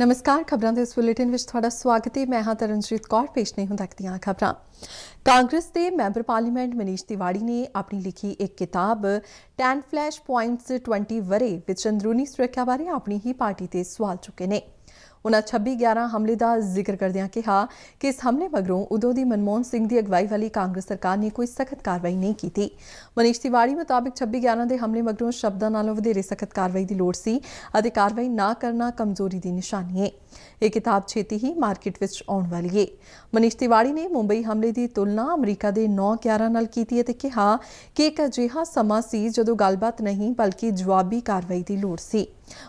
ਨਮਸਕਾਰ ਖਬਰਾਂ ਦੇ ਇਸ ਬੁਲੇਟਿਨ ਵਿੱਚ ਤੁਹਾਡਾ ਸਵਾਗਤ ਹੈ ਮੈਂ ਹਾਂ ਤਰਨਜੀਤ ਕੌਰ ਪੇਸ਼ ਨਹੀਂ ਹੁੰਦਾ ਦੀਆਂ ਖਬਰਾਂ ਕਾਂਗਰਸ ਦੇ ਮੈਂਬਰ ਪਾਰਲੀਮੈਂਟ ਮਨੀਸ਼ ਤਿਵਾੜੀ ਨੇ ਆਪਣੀ ਲਿਖੀ ਇੱਕ ਕਿਤਾਬ 10 ਫਲੈਸ਼ ਪੁਆਇੰਟਸ 20 ਵਰੇ ਵਿੱਚ ਅੰਦਰੂਨੀ ਸੁਰੱਖਿਆ ਬਾਰੇ ਆਪਣੀ ਹੀ ਪਾਰਟੀ ਤੇ ਸਵਾਲ ਚੁੱਕੇ ਨੇ ਉਹਨਾਂ 26 11 ਹਮਲੇ ਦਾ ਜ਼ਿਕਰ ਕਰਦਿਆਂ ਕਿਹਾ ਕਿ ਇਸ ਹਮਲੇ ਮਗਰੋਂ ਉਦੋਂ ਦੀ ਮਨਮੋਹਨ ਸਿੰਘ ਦੀ ਅਗਵਾਈ ਵਾਲੀ ਕਾਂਗਰਸ ਸਰਕਾਰ ਨੇ ਕੋਈ ਸਖਤ ਕਾਰਵਾਈ ਨਹੀਂ ਕੀਤੀ ਮਨੀਸ਼ ਤਿਵਾੜੀ ਮੁਤਾਬਕ 26 11 ਦੇ ਹਮਲੇ ਮਗਰੋਂ ਸ਼ਬਦਾਂ ਨਾਲੋਂ ਵਧੇਰੇ ਸਖਤ ਕਾਰਵਾਈ ਦੀ ਲੋੜ ਸੀ ਅਤੇ ਕਾਰਵਾਈ ਨਾ ਕਰਨਾ ਕਮਜ਼ੋਰੀ ਦੀ ਨਿਸ਼ਾਨੀ ਹੈ ਇਹ ਕਿਤਾਬ ਛੇਤੀ ਹੀ ਮਾਰਕੀਟ ਵਿੱਚ ਆਉਣ ਵਾਲੀ ਹੈ ਮਨੀਸ਼ ਤਿਵਾੜੀ ਨੇ ਮੁੰਬਈ ਹਮਲੇ ਦੀ ਤੁਲਨਾ ਅਮਰੀਕਾ ਦੇ 9/11 ਨਾਲ ਕੀਤੀ ਅਤੇ ਕਿਹਾ ਕਿ ਇੱਕ ਅਜਿਹਾ ਸਮਾਂ ਸੀ ਜਦੋਂ ਗੱਲਬਾਤ ਨਹੀਂ ਬਲਕਿ ਜਵਾਬੀ ਕਾਰਵਾਈ ਦੀ ਲੋੜ ਸੀ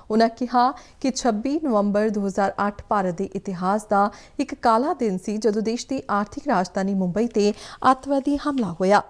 ਉਹਨਾਂ ਕਿਹਾ ਕਿ 26 ਨਵੰਬਰ 2008 ਭਾਰਤ ਦੇ ਇਤਿਹਾਸ ਦਾ ਇੱਕ ਕਾਲਾ ਦਿਨ ਸੀ ਜਦੋਂ ਦੇਸ਼ ਦੀ ਆਰਥਿਕ ਰਾਜਧਾਨੀ ਮੁੰਬਈ ਤੇ ਅਤਵਾਦੀ ਹਮਲਾ ਹੋਇਆ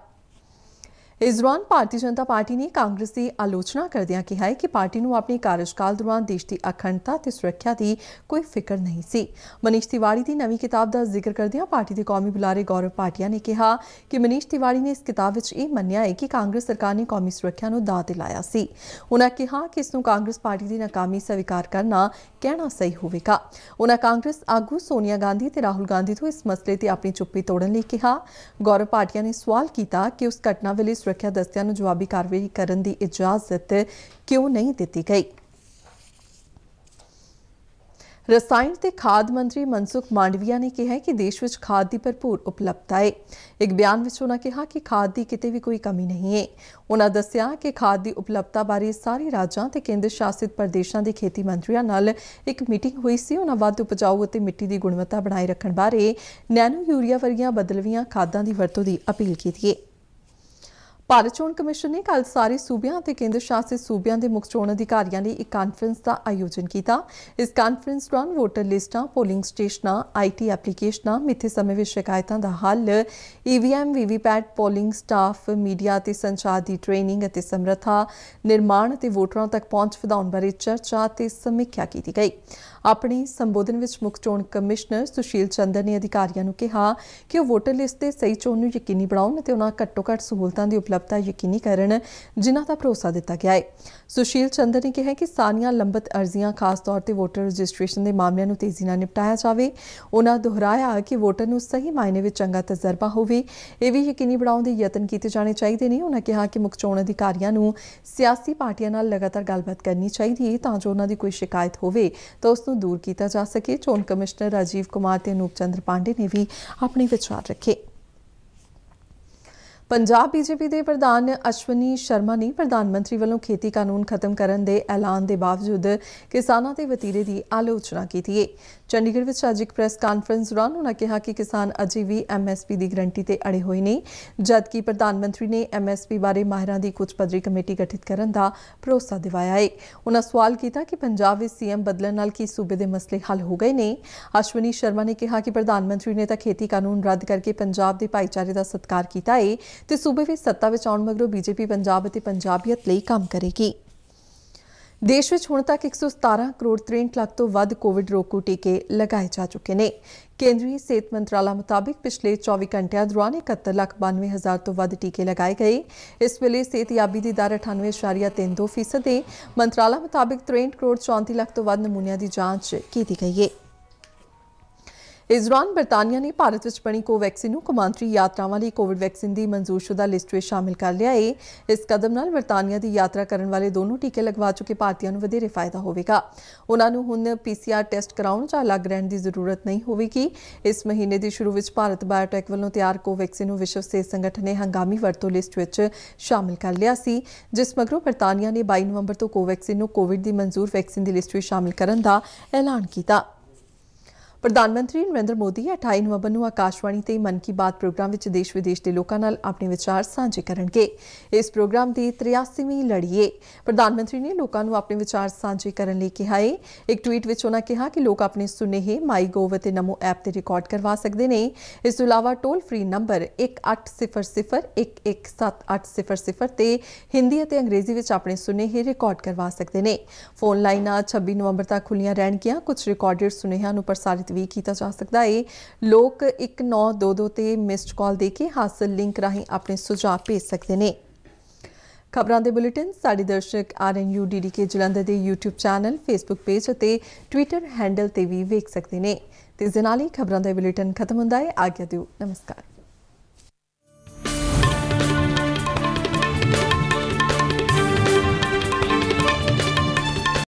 इस दौरान भारतीय जनता पार्टी ने कांग्रेस की आलोचना करद है कि पार्टी अपने कार्यकाल दौरान देश की अखंडता से सुरक्षा की कोई फिक्र नहीं सी मनीष तिवाड़ी की नवी किताब का जिक्र करद पार्टी के कौमी बुलाे गौरव भाटिया ने कहा कि मनीष तिवाड़ी ने इस किताब यह मनिया है कि कांग्रेस सरकार ने कौमी सुरक्षा दा दिलाया उन्होंने कहा कि इसन कांग्रेस पार्टी की नाकामी स्वीकार करना कहना सही होगा उन्होंने कांग्रेस आगू सोनी गांधी राहुल गांधी को इस मसले से अपनी चुप्पी तोड़ने गौरव भाटिया ने सवाल किया कि उस घटना वे ਸੁਰੱਖਿਆ ਦਸਤਿਆਂ ਨੂੰ ਜਵਾਬੀ ਕਾਰਵਾਈ ਕਰਨ ਦੀ ਇਜਾਜ਼ਤ ਕਿਉਂ ਨਹੀਂ ਦਿੱਤੀ ਗਈ ਰਸਾਇਣ ਤੇ ਖਾਦ ਮੰਤਰੀ ਮਨਸੁਖ ਮਾਂਡਵੀਆ ਨੇ ਕਿਹਾ ਕਿ ਦੇਸ਼ ਵਿੱਚ ਖਾਦ ਦੀ ਭਰਪੂਰ ਉਪਲਬਧਤਾ ਹੈ ਇੱਕ ਬਿਆਨ ਵਿੱਚ ਉਹਨਾਂ ਕਿਹਾ ਕਿ ਖਾਦ ਦੀ ਕਿਤੇ ਵੀ ਕੋਈ ਕਮੀ ਨਹੀਂ ਹੈ ਉਹਨਾਂ ਦੱਸਿਆ ਕਿ ਖਾਦ ਦੀ ਉਪਲਬਧਤਾ ਬਾਰੇ ਸਾਰੇ ਰਾਜਾਂ ਤੇ ਕੇਂਦਰ ਸ਼ਾਸਿਤ ਪ੍ਰਦੇਸ਼ਾਂ ਦੇ ਖੇਤੀ ਮੰਤਰੀਆਂ ਨਾਲ ਇੱਕ ਮੀਟਿੰਗ ਹੋਈ ਸੀ ਉਹਨਾਂ ਵੱਧ ਉਪਜਾਊ ਅਤੇ ਮਿੱਟੀ ਦੀ ਗੁਣਵੱਤਾ ਬਣਾਈ ਰੱਖਣ ਬਾਰੇ ਨੈਨੋ ਯੂਰੀਆ ਵਰਗੀਆਂ ਬਦਲਵੀਆਂ ਖਾਦਾਂ ਦੀ ਵਰਤੋਂ ਦੀ ਅਪੀਲ ਕੀਤੀ ਹੈ ਭਾਰਤ ਚੋਣ ਕਮਿਸ਼ਨ ਨੇ ਕੱਲ ਸਾਰੇ ਸੂਬਿਆਂ ਅਤੇ ਕੇਂਦਰ ਸ਼ਾਸਿਤ ਸੂਬਿਆਂ ਦੇ ਮੁੱਖ ਚੋਣ ਅਧਿਕਾਰੀਆਂ ਲਈ ਇੱਕ ਕਾਨਫਰੰਸ ਦਾ ਆਯੋਜਨ ਕੀਤਾ ਇਸ ਕਾਨਫਰੰਸ ਦੌਰਾਨ ਵੋਟਰ ਲਿਸਟਾਂ ਪੋਲਿੰਗ ਸਟੇਸ਼ਨਾਂ ਆਈਟੀ ਐਪਲੀਕੇਸ਼ਨਾਂ ਮਿੱਥੇ ਸਮੇਂ ਵਿੱਚ ਸ਼ਿਕਾਇਤਾਂ ਦਾ ਹੱਲ EVM VVPAT polling staff media ਤੇ ਸੰਚਾਰ ਦੀ ਟ੍ਰੇਨਿੰਗ ਅਤੇ ਸਮਰੱਥਾ ਨਿਰਮਾਣ ਅਤੇ ਵੋਟਰਾਂ ਤੱਕ ਪਹੁੰਚ ਵਧਾਉਣ ਬਾਰੇ ਚਰਚਾ ਤੇ ਸਮੀਖਿਆ ਕੀਤੀ ਗਈ ਆਪਣੇ ਸੰਬੋਧਨ ਵਿੱਚ ਮੁੱਖ ਚੋਣ ਕਮਿਸ਼ਨਰ ਸੁਸ਼ੀਲ ਚੰਦਰ ਨੇ ਅਧਿਕਾਰੀਆਂ ਨੂੰ ਕਿਹਾ ਕਿ ਉਹ ਵੋਟਰ ਲਿਸਟ ਦੇ ਸਹੀ ਚੋਣ ਨੂੰ ਯਕੀਨੀ ਬਣਾਉਣ ਅਤੇ ਉਹਨਾਂ ਘੱਟੋ-ਘੱਟ ਸਹੂਲਤਾਂ ਦੀ ਉਪਲਬਧ ਰਾਬਤਾ ਯਕੀਨੀ ਕਰਨ ਜਿਨ੍ਹਾਂ ਦਾ ਭਰੋਸਾ ਦਿੱਤਾ ਗਿਆ ਹੈ ਸੁਸ਼ੀਲ ਚੰਦਰ ਨੇ ਕਿਹਾ ਕਿ ਸਾਨੀਆਂ ਲੰਬਤ ਅਰਜ਼ੀਆਂ ਖਾਸ ਤੌਰ ਤੇ ਵੋਟਰ ਰਜਿਸਟ੍ਰੇਸ਼ਨ ਦੇ ਮਾਮਲਿਆਂ ਨੂੰ ਤੇਜ਼ੀ ਨਾਲ ਨਿਪਟਾਇਆ ਜਾਵੇ ਉਹਨਾਂ ਦੁਹਰਾਇਆ ਕਿ ਵੋਟਰ ਨੂੰ ਸਹੀ ਮਾਇਨੇ ਵਿੱਚ ਚੰਗਾ ਤਜਰਬਾ ਹੋਵੇ ਇਹ ਵੀ ਯਕੀਨੀ ਬਣਾਉਣ ਦੇ ਯਤਨ ਕੀਤੇ ਜਾਣੇ ਚਾਹੀਦੇ ਨੇ ਉਹਨਾਂ ਕਿਹਾ ਕਿ ਮੁੱਖ ਚੋਣ ਅਧਿਕਾਰੀਆਂ ਨੂੰ ਸਿਆਸੀ ਪਾਰਟੀਆਂ ਨਾਲ ਲਗਾਤਾਰ ਗੱਲਬਾਤ ਕਰਨੀ ਚਾਹੀਦੀ ਹੈ ਤਾਂ ਜੋ ਉਹਨਾਂ ਦੀ ਕੋਈ ਸ਼ਿਕਾਇਤ ਹੋਵੇ ਤਾਂ ਉਸ ਨੂੰ ਦੂਰ ਕੀਤਾ ਜਾ ਸਕੇ ਚੋਣ ਕਮਿਸ਼ਨਰ ਰਾਜੀਵ ਕੁਮਾਰ ਤੇ ਨੂਪਚੰਦਰ ਚੰਦਰ ਪਾਂਡੇ ਨੇ ਵੀ ਆਪਣੇ ਵਿਚਾਰ ਰੱਖੇ ਪੰਜਾਬ ਬੀਜੇਪੀ ਦੇ ਪ੍ਰਧਾਨ ਅਸ਼ਵਨੀ ਸ਼ਰਮਾ ਨੇ ਪ੍ਰਧਾਨ ਮੰਤਰੀ ਵੱਲੋਂ ਖੇਤੀ ਕਾਨੂੰਨ ਖਤਮ ਕਰਨ ਦੇ ਐਲਾਨ ਦੇ ਬਾਵਜੂਦ ਕਿਸਾਨਾਂ ਦੇ ਵਤੀਰੇ ਦੀ ਆਲੋਚਨਾ ਕੀਤੀ ਹੈ ਚੰਡੀਗੜ੍ਹ ਵਿੱਚ ਅੱਜ ਇੱਕ ਪ੍ਰੈਸ ਕਾਨਫਰੰਸ ਦੌਰਾਨ ਉਹਨਾਂ ਕਿਹਾ ਕਿ ਕਿਸਾਨ ਅਜੇ ਵੀ ਐਮਐਸਪੀ ਦੀ ਗਰੰਟੀ ਤੇ ਅੜੇ ਹੋਏ ਨੇ ਜਦਕਿ ਪ੍ਰਧਾਨ ਮੰਤਰੀ ਨੇ ਐਮਐਸਪੀ ਬਾਰੇ ਮਾਹਿਰਾਂ ਦੀ ਕੁਝ ਪਦਰੀ ਕਮੇਟੀ ਗਠਿਤ ਕਰਨ ਦਾ ਭਰੋਸਾ ਦਿਵਾਇਆ ਹੈ ਉਹਨਾਂ ਸਵਾਲ ਕੀਤਾ ਕਿ ਪੰਜਾਬ ਵਿੱਚ ਸੀਐਮ ਬਦਲਣ ਨਾਲ ਕੀ ਸੂਬੇ ਦੇ ਮਸਲੇ ਹੱਲ ਹੋ ਗਏ ਨੇ ਅਸ਼ਵਨੀ ਸ਼ਰਮਾ ਨੇ ਕਿਹਾ ਕਿ ਪ੍ਰਧਾਨ ਮੰਤਰੀ ਨੇ ਤਾਂ ਖੇਤੀ ਕਾਨੂੰਨ ਰੱਦ ਕਰਕੇ ਪੰਜਾਬ ਦੇ ਭਾਈਚਾਰੇ ਦਾ ਸਤਿਕਾਰ ਕੀਤਾ ਹੈ तो सूबे में सत्ता में आने मगरों बीजेपी पंजाब और पंजाबीयत काम करेगी देश में हूं तक एक सौ सतारा करोड़ त्रेंट लाख तो कोविड रोकू टीके लगाए जा चुके हैं केंद्रीय सेहत मंत्रालय मुताबिक पिछले चौबी घंटे दौरान इकहत्तर लख बानवे हज़ार तो टीके लगाए गए इस वे सेहतयाबी की दर अठानवे इशारिया तीन दो फीसद है मंत्रालय मुताबिक त्रेंट करोड़ चौंती लख तो नमूनिया की जांच की गई है ਇਸ ਦੌਰਾਨ ਬ੍ਰਿਟਾਨੀਆ ਨੇ ਭਾਰਤ ਵਿੱਚ ਬਣੀ ਕੋਵੈਕਸਿਨ ਨੂੰ ਕਮਾਂਤਰੀ ਯਾਤਰਾਵਾਂ ਲਈ ਕੋਵਿਡ ਵੈਕਸੀਨ ਦੀ ਮਨਜ਼ੂਰਸ਼ੁਦਾ ਲਿਸਟ ਵਿੱਚ ਸ਼ਾਮਿਲ ਕਰ ਲਿਆ ਹੈ ਇਸ ਕਦਮ ਨਾਲ ਬ੍ਰਿਟਾਨੀਆ ਦੀ ਯਾਤਰਾ ਕਰਨ ਵਾਲੇ ਦੋਨੋਂ ਟੀਕੇ ਲਗਵਾ ਚੁੱਕੇ ਭਾਰਤੀਆਂ ਨੂੰ ਵਧੇਰੇ ਫਾਇਦਾ ਹੋਵੇਗਾ ਉਹਨਾਂ ਨੂੰ ਹੁਣ ਪੀਸੀਆਰ ਟੈਸਟ ਕਰਾਉਣ ਜਾਂ ਅਲੱਗ ਰਹਿਣ ਦੀ ਜ਼ਰੂਰਤ ਨਹੀਂ ਹੋਵੇਗੀ ਇਸ ਮਹੀਨੇ ਦੀ ਸ਼ੁਰੂ ਵਿੱਚ ਭਾਰਤ ਬਾਇਓਟੈਕ ਵੱਲੋਂ ਤਿਆਰ ਕੋਵੈਕਸਿਨ ਨੂੰ ਵਿਸ਼ਵ ਸਿਹਤ ਸੰਗਠਨ ਨੇ ਹੰਗਾਮੀ ਵਰਤੋਂ ਲਿਸਟ ਵਿੱਚ ਸ਼ਾਮਿਲ ਕਰ ਲਿਆ ਸੀ ਜਿਸ ਮਗਰੋਂ ਬ੍ਰਿਟਾਨੀਆ ਨੇ 22 ਨਵੰਬਰ ਤੋਂ ਕੋਵੈਕਸਿਨ ਨੂੰ ਕੋਵਿਡ ਦੀ ਮਨਜ਼ੂਰ ਵੈਕਸੀਨ ਦੀ ਲਿਸਟ ਵਿੱਚ ਸ਼ਾਮਿਲ ਕਰਨ ਦਾ ਐਲਾਨ ਕੀਤਾ ਪ੍ਰਧਾਨ ਮੰਤਰੀ ਨਰਿੰਦਰ ਮੋਦੀ 28 ਨਵੰਬਰ ਨੂੰ ਆਕਾਸ਼ਵਾਣੀ ਤੇ ਮਨ ਕੀ ਬਾਤ ਪ੍ਰੋਗਰਾਮ ਵਿੱਚ ਦੇਸ਼ ਵਿਦੇਸ਼ ਦੇ ਲੋਕਾਂ ਨਾਲ ਆਪਣੇ ਵਿਚਾਰ ਸਾਂਝੇ ਕਰਨਗੇ ਇਸ ਪ੍ਰੋਗਰਾਮ ਦੀ 83ਵੀਂ ਲੜੀਏ ਪ੍ਰਧਾਨ ਮੰਤਰੀ ਨੇ ਲੋਕਾਂ ਨੂੰ ਆਪਣੇ ਵਿਚਾਰ ਸਾਂਝੇ ਕਰਨ ਲਈ ਕਿਹਾ ਹੈ ਇੱਕ ਟਵੀਟ ਵਿੱਚ ਉਹਨਾਂ ਕਿਹਾ ਕਿ ਲੋਕ ਆਪਣੇ ਸੁਨੇਹੇ ਮਾਈ ਗੋਵ ਤੇ ਨਮੋ ਐਪ ਤੇ ਰਿਕਾਰਡ ਕਰਵਾ ਸਕਦੇ ਨੇ ਇਸ ਤੋਂ ਇਲਾਵਾ ਟੋਲ ਫ੍ਰੀ ਨੰਬਰ 1800117800 ਤੇ ਹਿੰਦੀ ਅਤੇ ਅੰਗਰੇਜ਼ੀ ਵਿੱਚ ਆਪਣੇ ਸੁਨੇਹੇ ਰਿਕਾਰਡ ਕਰਵਾ ਸਕਦੇ ਨੇ ਫੋਨ ਲਾਈਨਾਂ 26 ਨਵੰਬਰ ਤੱਕ ਖੁੱਲੀਆਂ ਰਹਿਣਗੀਆਂ ਕੁਝ ਰਿਕਾਰਡਡ ਸੁਨੇਹਿਆਂ ਨੂੰ ਪ੍ਰਸਾਰਿਤ ਵੀ ਕੀਤਾ ਜਾ ਸਕਦਾ ਹੈ ਲੋਕ 1922 ਤੇ ਮਿਸਡ ਕਾਲ ਦੇ ਕੇ ਹਾਸਲ ਲਿੰਕ ਰਾਹੀਂ ਆਪਣੇ ਸੁਝਾਅ ਭੇਜ ਸਕਦੇ ਨੇ ਖਬਰਾਂ ਦੇ ਬੁਲੇਟਿਨ ਸਾਡੇ ਦਰਸ਼ਕ ਆਰਐਨਯੂ ਡੀਡੀਕੇ ਜਲੰਧਰ ਦੇ YouTube ਚੈਨਲ Facebook ਪੇਜ ਅਤੇ Twitter ਹੈਂਡਲ ਤੇ ਵੀ ਵੇਖ ਸਕਦੇ ਨੇ ਤੇ ਇਸ ਦੇ ਨਾਲ ਹੀ ਖਬਰਾਂ ਦਾ ਬੁਲੇਟਿਨ ਖਤਮ ਹੁੰਦਾ ਹੈ ਆਗਿਆ ਦਿਓ ਨਮਸਕਾਰ